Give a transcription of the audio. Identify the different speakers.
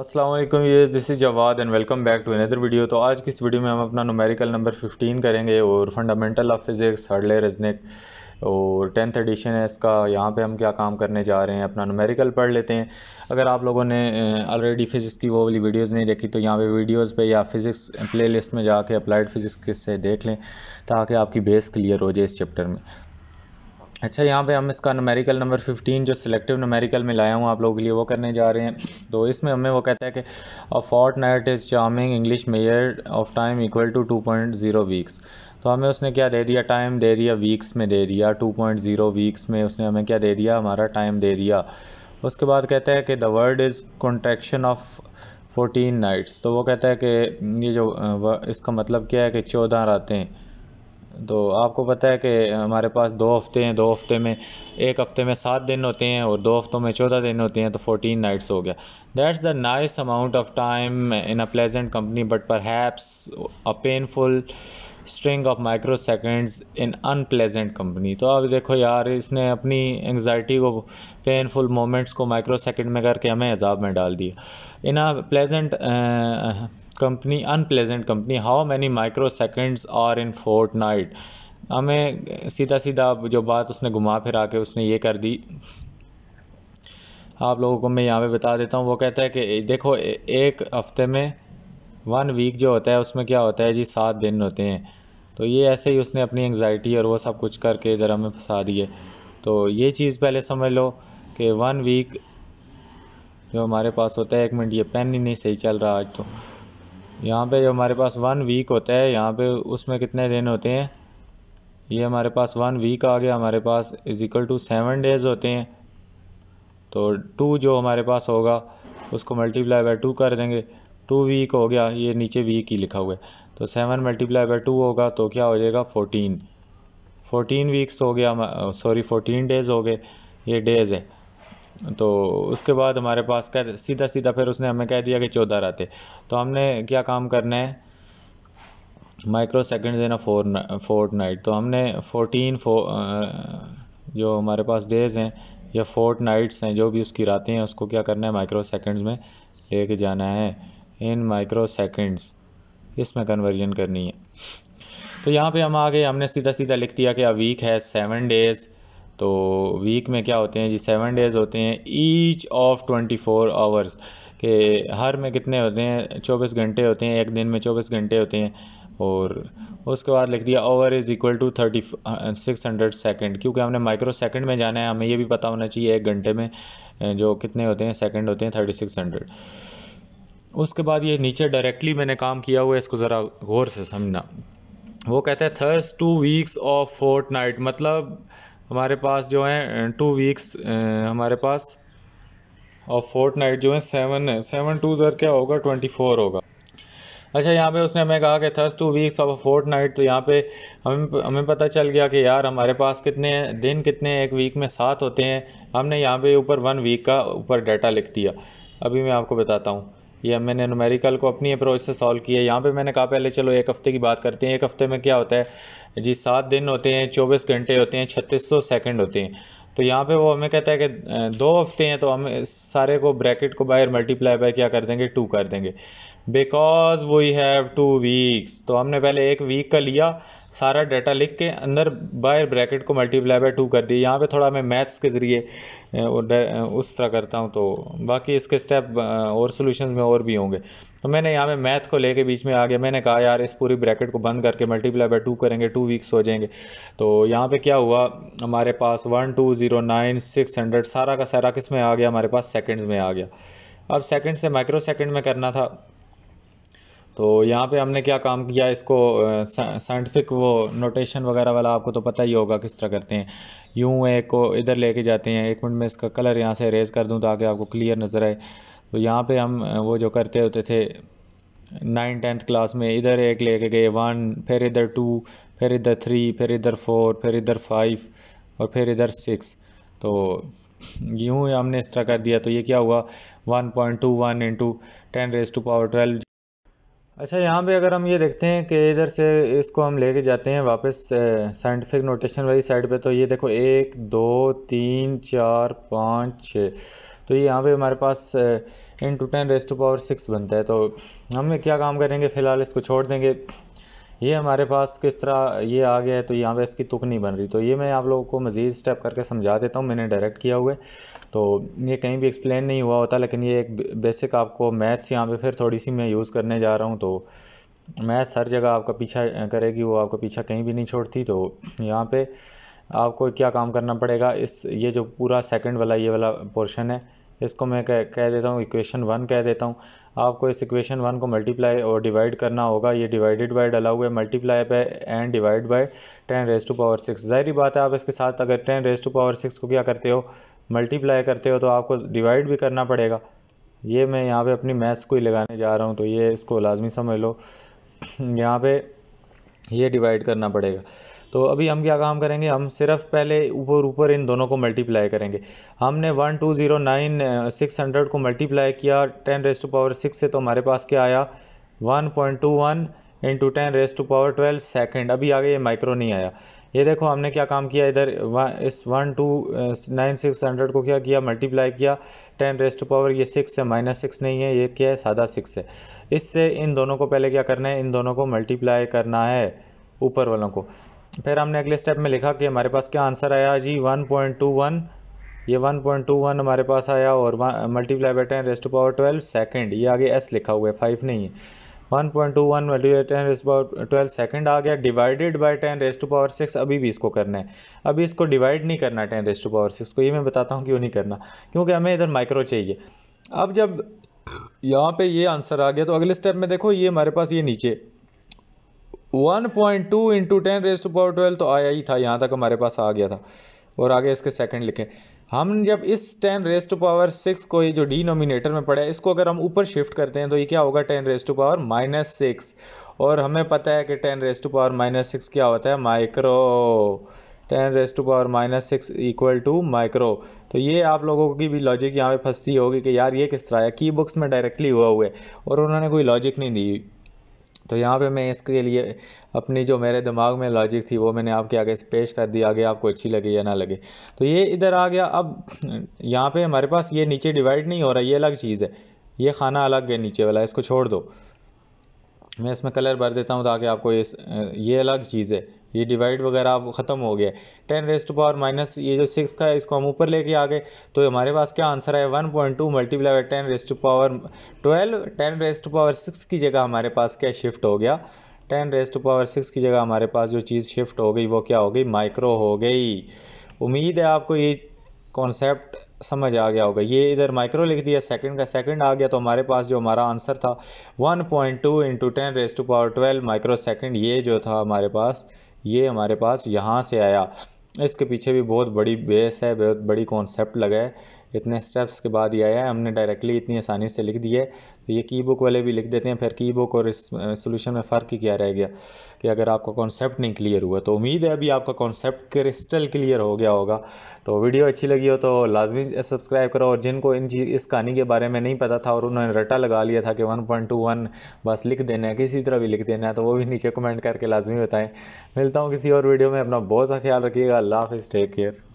Speaker 1: असलम ये this is Jawad and welcome back to another video तो आज की इस वीडियो में हम अपना नुमेरिकल नंबर 15 करेंगे और फंडामेंटल ऑफ फिज़िक्स हडले रजनिक और टेंथ एडिशन है इसका यहाँ पे हम क्या काम करने जा रहे हैं अपना नुमेरिकल पढ़ लेते हैं अगर आप लोगों ने ऑलरेडी फिज़िक्स की वो वाली वीडियोस नहीं देखी तो यहाँ पे वीडियोस पे या फिज़िक्स प्लेलिस्ट में जाके अप्लाइड फिज़िक्स से देख लें ताकि आपकी बेस क्लियर हो जाए इस चैप्टर में अच्छा यहाँ पे हम इसका नमेरिकल नंबर 15 जो सिलेक्टिव नमेरिकल में लाया हूँ आप लोगों के लिए वो करने जा रहे हैं तो इसमें हमें वो कहता है कि a fortnight is charming English measure of time equal to two point zero weeks तो हमें उसने क्या दे दिया टाइम दे दिया वीक्स में दे दिया टू पॉइंट ज़ीरो वीक्स में उसने हमें क्या दे दिया हमारा टाइम दे दिया उसके बाद कहता है कि the word is contraction of fourteen nights तो वो कहता है कि ये जो इसका मतलब क्या है कि चौदह रातें तो आपको पता है कि हमारे पास दो हफ्ते हैं दो हफ्ते में एक हफ्ते में सात दिन होते हैं और दो हफ्तों में चौदह दिन होते हैं तो फोर्टीन नाइट्स हो गया that's the nice amount of time in a pleasant company but perhaps a painful string of microseconds in unpleasant company तो अब देखो यार इसने अपनी एंगजाइटी को पेनफुल मोमेंट्स को माइक्रो सेकेंड में करके हमें अजाब में डाल दिया in a pleasant company company how many microseconds are in fortnight हमें सीधा सीधा जो बात उसने घुमा फिरा के उसने ये कर दी आप लोगों को मैं यहाँ पे बता देता हूँ वो कहता है कि देखो एक हफ्ते में वन वीक जो होता है उसमें क्या होता है जी सात दिन होते हैं तो ये ऐसे ही उसने अपनी एंग्जाइटी और वो सब कुछ करके इधर हमें फंसा दिए तो ये चीज़ पहले समझ लो कि वन वीक जो हमारे पास होता है एक मिनट ये पेन ही नहीं सही चल रहा आज तो यहाँ पे जो हमारे पास वन वीक होता है यहाँ पे उसमें कितने दिन होते हैं ये हमारे पास वन वीक आ गया हमारे पास is equal to seven days होते हैं तो टू जो हमारे पास होगा उसको मल्टीप्लाई बाई टू कर देंगे टू वीक हो गया ये नीचे वीक ही लिखा हुआ है तो सेवन मल्टीप्लाई बाई टू होगा तो क्या हो जाएगा फोर्टीन फोर्टीन वीक्स हो गया सॉरी फोर्टीन डेज़ हो गए ये डेज़ है तो उसके बाद हमारे पास कह सीधा सीधा फिर उसने हमें कह दिया कि चौदह रहते तो हमने क्या काम करना है माइक्रो सेकेंड देना फोर फोर्ट नाइट तो हमने फोर्टीन फो जो हमारे पास डेज हैं या फोर्ट नाइट्स हैं जो भी उसकी रातें हैं उसको क्या करना है माइक्रो सेकेंड्स में लेके जाना है इन माइक्रो सेकेंड्स इसमें कन्वर्जन करनी है तो यहाँ पे हम आ गए हमने सीधा सीधा लिख दिया कि अ वीक है सेवन डेज़ तो वीक में क्या होते हैं जी सेवन डेज़ होते हैं each of twenty four hours के हर में कितने होते हैं चौबीस घंटे होते हैं एक दिन में चौबीस घंटे होते हैं और उसके बाद लिख दिया hour is equal to thirty six hundred second क्योंकि हमने माइक्रो सेकेंड में जाना है हमें ये भी पता होना चाहिए एक घंटे में जो कितने होते हैं सेकेंड होते हैं थर्टी सिक्स हंड्रेड उसके बाद ये नीचे डायरेक्टली मैंने काम किया हुआ है इसको ज़रा गौर से समझना वो कहते हैं there's two weeks of fortnight मतलब हमारे पास जो है टू वीक्स हमारे पास और फोर्थ नाइट जो है सेवन है सेवन टू जर क्या होगा ट्वेंटी फोर होगा अच्छा यहाँ पे उसने हमें कहा कि there's two weeks of fortnight तो यहाँ पे हमें हमें पता चल गया कि यार हमारे पास कितने दिन कितने एक वीक में सात होते हैं हमने यहाँ पे ऊपर वन वीक का ऊपर डाटा लिख दिया अभी मैं आपको बताता हूँ या मैंने नुमेरिकल को अपनी अप्रोच से सॉल्व किया यहाँ पे मैंने कहा पहले चलो एक हफ्ते की बात करते हैं एक हफ्ते में क्या होता है जी सात दिन होते हैं चौबीस घंटे होते हैं छत्तीस सौ सेकेंड होते हैं तो यहाँ पे वो हमें कहता है कि दो हफ्ते हैं तो हम सारे को ब्रैकेट को बाहर मल्टीप्लाई बाय क्या कर देंगे टू कर देंगे because we have two weeks तो हमने पहले एक वीक का लिया सारा डाटा लिख के अंदर बाय ब्रैकेट को मल्टीप्लाई बाय टू कर दिए यहाँ पे थोड़ा मैं मैथ्स के ज़रिए उस तरह करता हूँ तो बाकी इसके स्टेप और सोल्यूशन में और भी होंगे तो मैंने यहाँ पे मैथ को लेके बीच में आ गया मैंने कहा यार इस पूरी ब्रैकेट को बंद करके मल्टीप्लाई बाय टू करेंगे टू वीक्स हो जाएंगे तो यहाँ पे क्या हुआ हमारे पास one two zero nine six hundred सारा का सारा किस में आ गया हमारे पास सेकेंड्स में आ गया अब सेकेंड से माइक्रो सेकेंड में करना था तो यहाँ पे हमने क्या काम किया इसको साइंटिफिक वो नोटेशन वगैरह वाला आपको तो पता ही होगा किस तरह करते हैं यूँ एक को इधर लेके जाते हैं एक मिनट में इसका कलर यहाँ से रेज कर दूँ ताकि आपको क्लियर नज़र आए तो यहाँ पे हम वो जो करते होते थे नाइन टेंथ क्लास में इधर एक लेके गए वन फिर इधर टू फिर इधर थ्री फिर इधर फोर फिर इधर फाइव और फिर इधर सिक्स तो यूँ हमने इस तरह कर दिया तो ये क्या हुआ one point two one into ten raise to power twelve अच्छा यहाँ पे अगर हम ये देखते हैं कि इधर से इसको हम लेके जाते हैं वापस साइंटिफिक नोटेशन वाली साइड पे तो ये देखो एक दो तीन चार पाँच छः तो ये यहाँ पे हमारे पास into ten raise to power six बनता है तो हम क्या काम करेंगे फ़िलहाल इसको छोड़ देंगे ये हमारे पास किस तरह ये आ गया है तो यहाँ पे इसकी तुक नहीं बन रही तो ये मैं आप लोगों को मज़ीद स्टेप करके समझा देता हूँ मैंने डायरेक्ट किया हुआ है तो ये कहीं भी एक्सप्लेन नहीं हुआ होता लेकिन ये एक बेसिक आपको मैथ्स यहाँ पे फिर थोड़ी सी मैं यूज़ करने जा रहा हूँ तो मैथ्स हर जगह आपका पीछा करेगी वो आपका पीछा कहीं भी नहीं छोड़ती तो यहाँ पर आपको क्या काम करना पड़ेगा इस ये जो पूरा सेकेंड वाला ये वाला पोर्शन है इसको मैं कह कह देता हूँ इक्वेशन वन कह देता हूँ आपको इस इक्वेशन वन को मल्टीप्लाई और डिवाइड करना होगा ये डिवाइडेड बाय डला हुआ है मल्टीप्लाई पे and divide by ten raise to power six जाहिर बात है आप इसके साथ अगर ten raise to power six को क्या करते हो मल्टीप्लाई करते हो तो आपको डिवाइड भी करना पड़ेगा ये मैं यहाँ पे अपनी मैथ्स को ही लगाने जा रहा हूँ तो ये इसको लाजमी समझ लो यहाँ पे ये डिवाइड करना पड़ेगा तो अभी हम क्या काम करेंगे हम सिर्फ पहले ऊपर ऊपर इन दोनों को मल्टीप्लाई करेंगे हमने one two zero nine six hundred को मल्टीप्लाई किया ten raise to power six से तो हमारे पास क्या आया one point two one into ten raise to power twelve second अभी आगे ये माइक्रो नहीं आया ये देखो हमने क्या काम किया इधर इस one two nine six hundred को क्या किया मल्टीप्लाई किया टेन रेस टू पावर ये सिक्स है माइनस सिक्स नहीं है ये क्या है सादा सिक्स है इससे इन दोनों को पहले क्या करना है इन दोनों को मल्टीप्लाई करना है ऊपर वालों को फिर हमने अगले स्टेप में लिखा कि हमारे पास क्या आंसर आया जी 1.21 ये 1.21 हमारे पास आया और multiply by ten raise power twelve second ये आगे एस लिखा हुआ है फाइव नहीं है 1.21 multiply ten raise power twelve second आ गया divided by ten raise to power six अभी भी इसको करना है अभी इसको डिवाइड नहीं करना ten raise to power six को ये मैं बताता हूँ क्यों नहीं करना क्योंकि हमें इधर माइक्रो चाहिए अब जब यहाँ पे ये आंसर आ गया तो अगले स्टेप में देखो ये हमारे पास ये नीचे one point two into ten raise to power twelve तो आया ही था यहाँ तक हमारे पास आ गया था और आगे इसके सेकंड लिखे हम जब इस ten raise to power six को ही जो डिनोमिनेटर में पड़े इसको अगर हम ऊपर शिफ्ट करते हैं तो ये क्या होगा ten raise to power minus six और हमें पता है कि ten raise to power minus six क्या होता है micro ten raise to power minus six equal to micro तो ये आप लोगों की भी लॉजिक यहाँ पे फंसती होगी कि यार ये किस तरह है की बुक्स में डायरेक्टली हुआ हुआ है और उन्होंने कोई लॉजिक नहीं दी तो यहाँ पे मैं इसके लिए अपनी जो मेरे दिमाग में लॉजिक थी वो मैंने आपके आगे पेश कर दी आगे आपको अच्छी लगे या ना लगे तो ये इधर आ गया अब यहाँ पे हमारे पास ये नीचे डिवाइड नहीं हो रहा ये अलग चीज़ है ये खाना अलग है नीचे वाला इसको छोड़ दो मैं इसमें कलर भर देता हूँ ताकि आपको इस ये अलग चीज़ है ये डिवाइड वगैरह अब ख़त्म हो गया ten raise to power minus ये जो सिक्स का है इसको हम ऊपर लेके आ गए तो हमारे पास क्या आंसर है one point two multiply by ten raise to power twelve ten raise to power six की जगह हमारे पास क्या शिफ्ट हो गया ten raise to power six की जगह हमारे पास जो चीज़ शिफ्ट हो गई वो क्या हो गई माइक्रो हो गई उम्मीद है आपको ये कॉन्सेप्ट समझ आ गया होगा ये इधर माइक्रो लिख दिया सेकंड का सेकंड आ गया तो हमारे पास जो हमारा आंसर था 1.2 point two into ten raise to power twelve microsecond ये जो था हमारे पास ये हमारे पास यहाँ से आया इसके पीछे भी बहुत बड़ी बेस है बहुत बड़ी कॉन्सेप्ट लगा है इतने स्टेप्स के बाद ये आया है हमने डायरेक्टली इतनी आसानी से लिख दिया है तो ये की बुक वाले भी लिख देते हैं फिर की बुक और इस सोल्यूशन में फ़र्क ही क्या रह गया कि अगर आपका कॉन्सेप्ट नहीं क्लियर हुआ तो उम्मीद है अभी आपका कॉन्सेप्ट क्रिस्टल क्लियर हो गया होगा तो वीडियो अच्छी लगी हो तो लाजमी सब्सक्राइब करो और जिनको इन इस कहानी के बारे में नहीं पता था और उन्होंने रटा लगा लिया था कि वन पॉइंट टू वन बस लिख देना है किसी तरह भी लिख देना है तो वो भी नीचे कमेंट करके लाजमी बताएं मिलता हूँ किसी और वीडियो में अपना बहुत सा ख्याल रखिएगा अल्लाह हाफिज़ टेक केयर